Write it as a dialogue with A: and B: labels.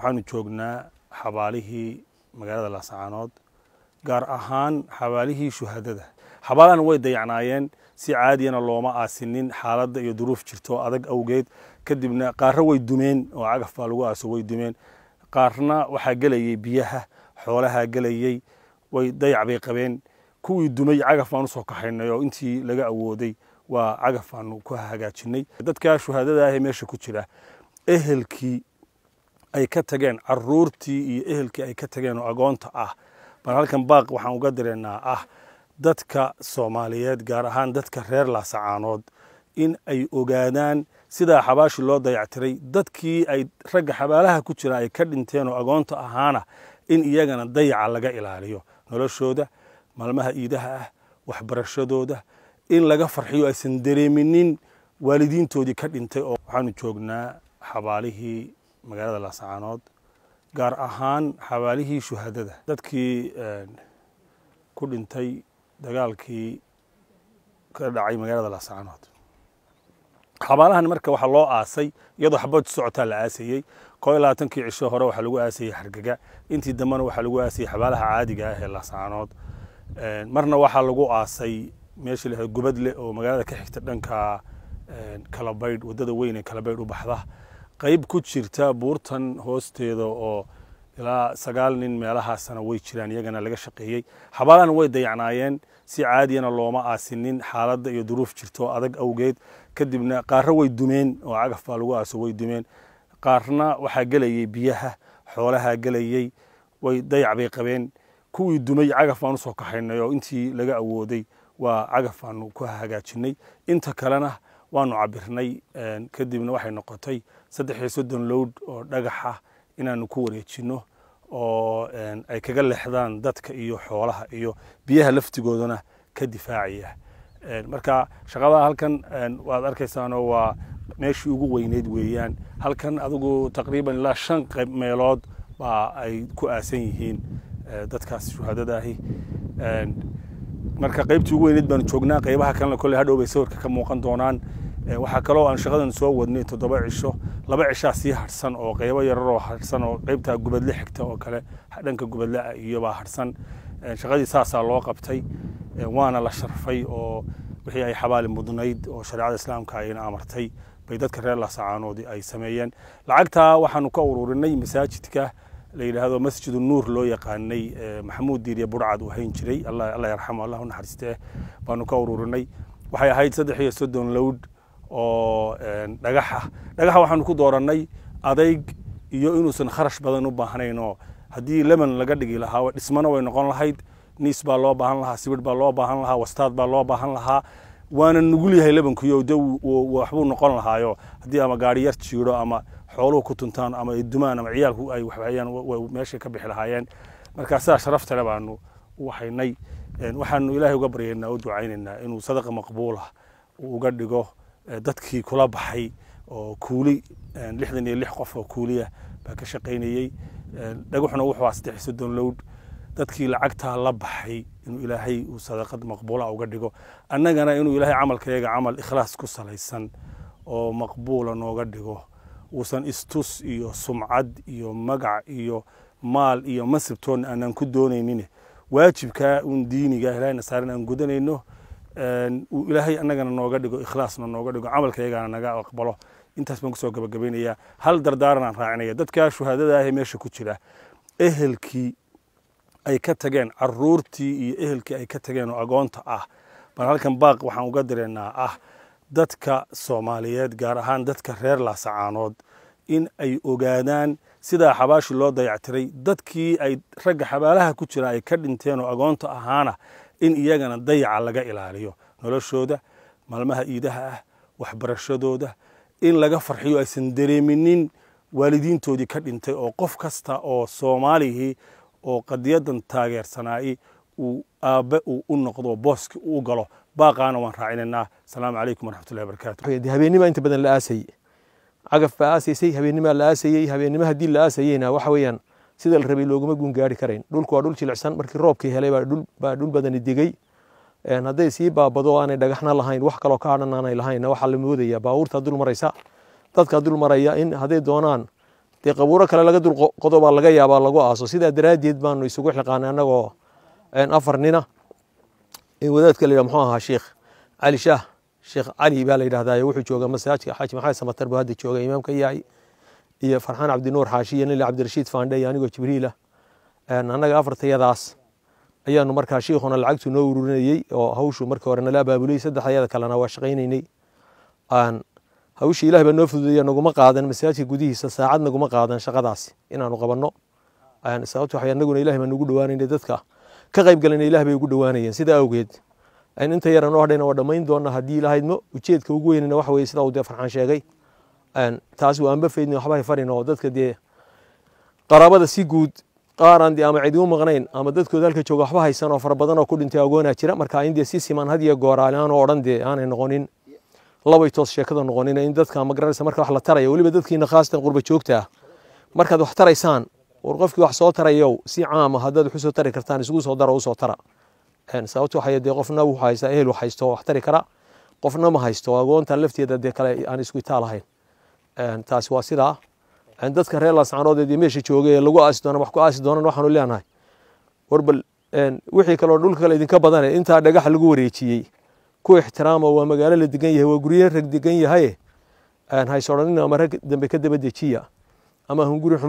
A: waxaanu joognaa xabaalihii magaalada laascaanood gaar ahaan xabaalihii shuhadada xabaalahan way dayacnaayeen si caadiyana looma aasinin xaaladda iyo duruuf jirto adag awgeed kadibna qaarna way dumeen oo cagaf baa lagu aaso way dumeen qaarna waxaa gelayay biyaha xoolahaa gelayey way dayac bay qabeen kuwii dumay cagaf baan usoo kaxaynay oo intii laga awooday waa cagaf baanu ku hagaajinnay dadkaa shuhaadada ahee meesha ku jira ehelkii ay ka tageen caruurtii iyo ehelkii ay ka tageen oo agoonta ah bal halkan baaq waxaan uga direynaa ah dadka soomaaliyeed gaar ahaan dadka reer laasacaanood in ay ogaadaan sidaa xabaashi loo dayactiray dadkii ay ragga xabaalaha ku jiraan ay ka dhinteen oo agoonta ahaana in iyagana dayaca laga ilaaliyo noloshooda maalmaha iidaha ah waxbarashadooda in laga farxiyo aysan dareeminin waalidiintoodii ka dhintay oo waxaanu joognaa xabaalihii magaalada laascaanood gaar ahaan xawaalihii shuhadada dadkii eh, ku dhintay dagaalkii ka dhacay magaalada laascaanood xabaalahan marka waxaa loo aasay iyadoo xabood socotaa la aasayey koo labaatankii cisho hore waxaa lagu aasayey xargega intii dambena waxaa lagu aasayey xabaalaha caadiga ah ee laascaanood eh, marna waxaa lagu aasay meesha lahayd gubadle oo magaalada ka xigta dhanka eh, kalabaydh wadada weyn ee kalabaydh u baxda qayb ku jirta buurtan hoosteeda oo ilaa sagaal nin meelahaasna way jiraan iyagana laga shaqeeyey xabaalahan way dayacnaayeen si caadiyana looma aasinin xaalada iyo duruuf jirto adag awgeed kadibna qaarna way dumeen oo cagaf baa lagu aaso way dumeen qaarna waxaa gelayey biyaha xoolaha gelayey way dayac bay qabeen kuwii dumay cagaf baan usoo kaxaynay oo intii laga awooday waa cagaf baanu ku hagaajinay inta kalena waanu cabirnay kadibna waxay noqotay saddex iyo soddon load oo dhagax ah inaanu ku wareejino oo ay kaga leexdaan dadka iyo xoolaha iyo biyaha laftigoodana ka difaacaya marka shaqadaa halkan waad arkaysaanoo waa meeshii ugu weyneyd weeyaan halkan adigu taqriiban ilaa shan meelood baa ay ku aasan yihiin e, dadkaas shuhaadada ahi marka qaybtii ugu weyneed baanu joognaa qaybaha kalena kolley hadhow bay sawirka ka muuqan doonaan eh, waxaa kaloo aan shaqadan soo wadnay toddoba cisho laba cishaa sii harhsan oo qaybo yararoo harsan oo qaybtaa gubadle xigta oo kale dhanka gubadlea iyobaa harhsan eh, shaqadii saasaa loo qabtay eh, waana la sharfay oo wixii ay xabaali mudnayd oo shareecada islaamka ayna amartay bay dadka reer lasacaanoodii ay sameeyeen lacagtaa waxaanu ka ururinay masaajidka la yidhaahdo masjidu nuur loo yaqaanay maxamuud diiriye burcad uu hayn jiray alla yarxamo allah unaxariistee baanu ka ururinay waxay ahayd saddex iyo soddon lowd oo dhagaxa dhagaxa waxaanu ku dooranay adayg iyo inuusan kharash badan u baahnaynoo haddii leman laga dhigi lahaa dhismana way noqon lahayd niis baa loo baahan lahaa sibirh baa loo baahan lahaa wastaad baa loo baahan lahaa waana nugul yahay lebankuyo de waxbuu noqon lahaayo haddii ama gaari yar jiiro ama xooluhu ku tuntaan ama ay dumaan ama ciyaalku ay waxayaan meeshay ka bixi lahaayeen marka sidaa sharafta baanu waxaynay waxaanu ilaahay uga baryaynaa u ducaynaynaa inuu sadaqa maqbuulah uga dhigo dadkii kula baxay oo kuuli lixdan iyo lix qof oo kuuliya ah baa ka shaqaynayey dhagaxuna wuxuu aa saddex soddon lowd dadkii lacagtaa la baxay inuu ilaahay uu sadaqad maqbuula ah uga dhigo annagana inuu ilaahay camalkayaga camal ikhlaas ku salaysan oo maqbuula nooga dhigo uusan istus iyo sumcad iyo magac iyo maal iyo masibtoon aanaan ku doonaynin waajibkaa uun diiniga ilahayna saaran aan gudanayno uu ilaahay annagana nooga dhigo ikhlaasna nooga dhigo camalkaygana naga aqbalo intaas baan kusoo gabagabaynayaa hal dardaaranaan raacinaya dadkaa shuhaadada ahee meesha ku jira ehelkii ay ka tageen caruurtii iyo ehelkii ay ka tageen oo agoonta ah bal halkan baaq waxaan uga direynaa ah dadka soomaaliyeed gaar ahaan dadka reer laasacaanood in ay ogaadaan sidaa xabaashii loo dayactiray dadkii ay ragga xabaalaha ku jira ay ka dhinteen oo agoonta ahaana in iyagana dayaca laga ilaaliyo noloshooda maalmaha iidaha ah waxbarashadooda in laga farxiyo aysan dareeminin waalidiintoodii ka dhintay oo qof kasta oo soomaalihii oo qadiyadan taageersanaayi uu aabbe uu u noqdo booski uu galo baaqaana waan raacinanaa asalaamu calaykum waraxmat ullahi wabarakaatu
B: habeennima inta badan la aasayey cagaf aasaysay habeenimaa la aasayey habeennimo haddii la aasayeyna waxa weeyaan sida la rabay looguma guun gaari karayn dhulku waa dhul jilicsan markii roobkii helay baa dhul badani degey hadday sii baabado aanay dhagaxna lahayn wax kaloo ka adhan lahayn waxaa la moodaya baabuurtaa dul maraysa dadkaa dul maraya in hadday doonaan dee qabuuro kale laga dul qodo baa laga yaabaa lagu aaso sidaa daraaddeed baanu isugu xiqaanay annagoo afar nina ee wadaadka la yidhah muxuu ahaa sheekh cali shaah sheekh cali baa la yidhahdaa wuxuu joogaa masaajidka xaaji maxamed samatar buu hadda jooga imaamka yaay iyo farxaan cabdinuur xaashiya nila cabdirashiid faandhe iyo anigoo jibriila ah. annaga afartayadaas ayaanu markaa shiikhuna lacagtu noo ururinayey oo hawshu markii hore nala abaabulay saddexdayada kalena waa shaqaynaynay hawshii ilaah baa noo fududeeya naguma qaadan masaajidka gudihiisa saacad naguma qaadan shaqadaasi inaanu qabanno sababto waxay annaguna ilahay baa nugu dhowaanaynay dadka ka qayb galayna ilah bay ugu dhowaanayeen sidaa awgeed an inta yaran oo hadhayna waa dhammayn doona haddii ilahaydmo ujeedka ugu weynana waxa weye sidaa uu dee farxaan sheegay taasi waanba feydni waxbahay farin oo dadka dee qaraabada si guud qaaraan dee ama cidigu maqnayn ama dadkooda halka jooga waxba haysan oo fara oo ku dhintay agoonaa jira marka in dee si siman hadiyo gooraale aanoo odhan dee aanay noqonin labay toos sheekada noqonin in dadka magararaysa marka wax la taraya weliba dadkiina khaasatan qurba joogta ah markaad wax taraysaan war qofkii wax soo tarayow si caama ah haddaad waxu soo tari kartaan isugu soo dara usoo tara sababta waxay dee qofna wuxuu haystaa ehel haysto wax tari kara qofna ma haysto agoonta lafteeda dee kale aan isku itaal ahayn taasi waa sidaa dadka reer laascanoodeed iyo meesha joogay ee lagu aasi doonan wax ku aasi doonan waxaanu leenahay warbal wixii kaloo dhulka kale idinka badane intaa dhagax lagu wareejiyey ku ixtiraamo waa magaalo la degan yahay waa guryo rag degan yahaye hays odhanina ama rag dambe ka daba dejiya ama hunguri